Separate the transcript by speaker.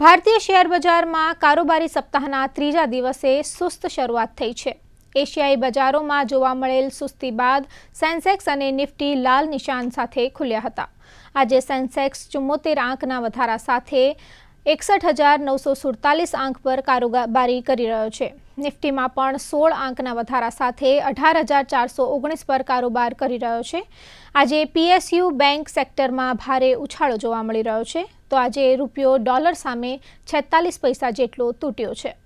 Speaker 1: ભારતીય શેર બજારમાં કારોબારી સપ્તાહના ત્રીજા દિવસે સુસ્ત શરૂઆત થઈ છે એશિયાઈ બજારોમાં જોવા મળેલ સુસ્તી બાદ સેન્સેક્સ અને નિફ્ટી લાલ નિશાન સાથે ખુલ્યા હતા આજે સેન્સેક્સ ચુમ્મોતેર આંકના વધારા સાથે એકસઠ હજાર નવસો સુડતાલીસ આંક પર કારોબારી કરી રહ્યો છે નિફ્ટીમાં પણ સોળ આંકના વધારા સાથે અઢાર હજાર ચારસો ઓગણીસ પર કારોબાર કરી રહ્યો છે આજે પીએસયુ બેંક સેક્ટરમાં ભારે ઉછાળો જોવા મળી રહ્યો છે તો આજે રૂપિયો ડોલર સામે છેતાલીસ પૈસા જેટલો તૂટ્યો છે